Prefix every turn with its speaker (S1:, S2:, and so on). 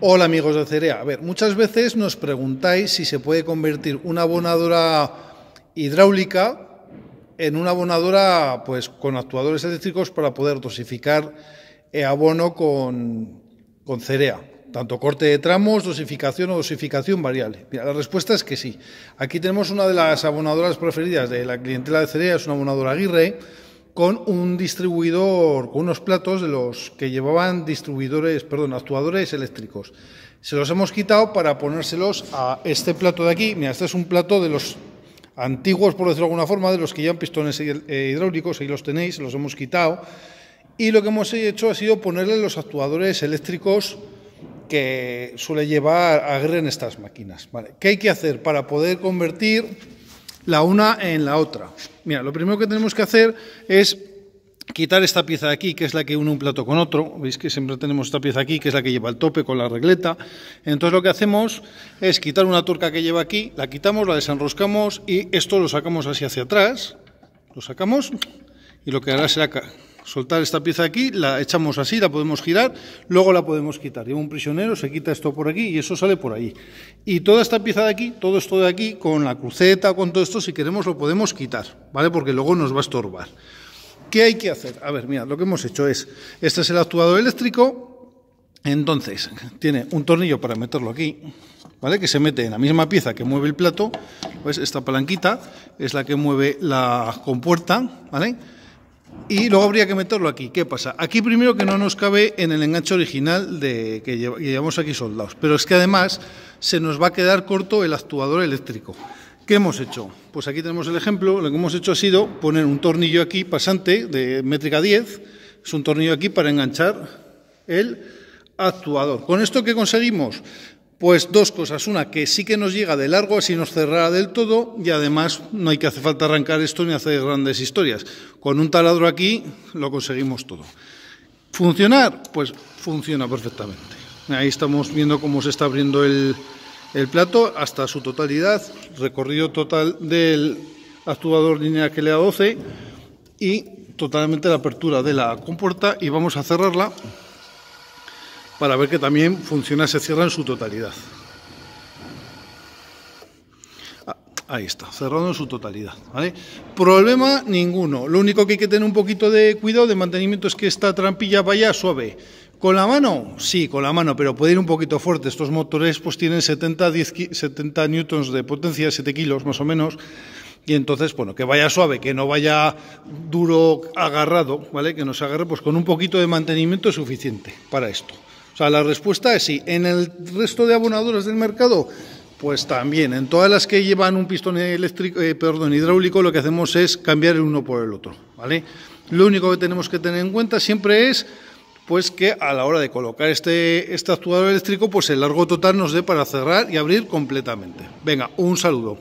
S1: Hola amigos de Cerea. A ver, muchas veces nos preguntáis si se puede convertir una abonadora hidráulica en una abonadora pues con actuadores eléctricos para poder dosificar eh, abono con, cerea. Tanto corte de tramos, dosificación o dosificación variable. la respuesta es que sí. Aquí tenemos una de las abonadoras preferidas de la clientela de cerea, es una abonadora Aguirre con un distribuidor, con unos platos de los que llevaban distribuidores, perdón, actuadores eléctricos. Se los hemos quitado para ponérselos a este plato de aquí. Mira, este es un plato de los antiguos, por decirlo de alguna forma, de los que llevan pistones hidráulicos, ahí los tenéis, los hemos quitado. Y lo que hemos hecho ha sido ponerle los actuadores eléctricos que suele llevar a en estas máquinas. ¿Qué hay que hacer para poder convertir la una en la otra. Mira, lo primero que tenemos que hacer es quitar esta pieza de aquí, que es la que une un plato con otro. Veis que siempre tenemos esta pieza aquí, que es la que lleva el tope con la regleta. Entonces lo que hacemos es quitar una turca que lleva aquí, la quitamos, la desenroscamos y esto lo sacamos así hacia atrás. Lo sacamos y lo que hará será soltar esta pieza aquí, la echamos así, la podemos girar, luego la podemos quitar. Lleva un prisionero, se quita esto por aquí y eso sale por ahí. Y toda esta pieza de aquí, todo esto de aquí, con la cruceta, con todo esto, si queremos lo podemos quitar, ¿vale? Porque luego nos va a estorbar. ¿Qué hay que hacer? A ver, mira, lo que hemos hecho es, este es el actuador eléctrico, entonces, tiene un tornillo para meterlo aquí, ¿vale? Que se mete en la misma pieza que mueve el plato, pues esta palanquita es la que mueve la compuerta, ¿vale? Y luego habría que meterlo aquí. ¿Qué pasa? Aquí primero que no nos cabe en el enganche original de, que llevamos aquí soldados. Pero es que además se nos va a quedar corto el actuador eléctrico. ¿Qué hemos hecho? Pues aquí tenemos el ejemplo. Lo que hemos hecho ha sido poner un tornillo aquí pasante de métrica 10. Es un tornillo aquí para enganchar el actuador. ¿Con esto qué conseguimos? Pues dos cosas. Una, que sí que nos llega de largo, así nos cerrará del todo y además no hay que hacer falta arrancar esto ni hacer grandes historias. Con un taladro aquí lo conseguimos todo. ¿Funcionar? Pues funciona perfectamente. Ahí estamos viendo cómo se está abriendo el, plato hasta su totalidad, recorrido total del actuador lineal que le da 12 y totalmente la apertura de la compuerta y vamos a cerrarla para ver que también funciona se cierra en su totalidad. Ah, ahí está, cerrado en su totalidad. ¿vale? Problema ninguno. Lo único que hay que tener un poquito de cuidado, de mantenimiento, es que esta trampilla vaya suave. ¿Con la mano? Sí, con la mano, pero puede ir un poquito fuerte. Estos motores pues tienen 70, 10, 70 newtons de potencia, 7 kilos más o menos. Y entonces, bueno, que vaya suave, que no vaya duro agarrado, ¿vale? Que no se agarre, pues con un poquito de mantenimiento es suficiente para esto. O sea, la respuesta es sí. En el resto de abonadoras del mercado, pues también. En todas las que llevan un pistón eléctrico, eh, perdón, hidráulico, lo que hacemos es cambiar el uno por el otro, ¿vale? Lo único que tenemos que tener en cuenta siempre es pues que a la hora de colocar este, este actuador eléctrico, pues el largo total nos dé para cerrar y abrir completamente. Venga, un saludo.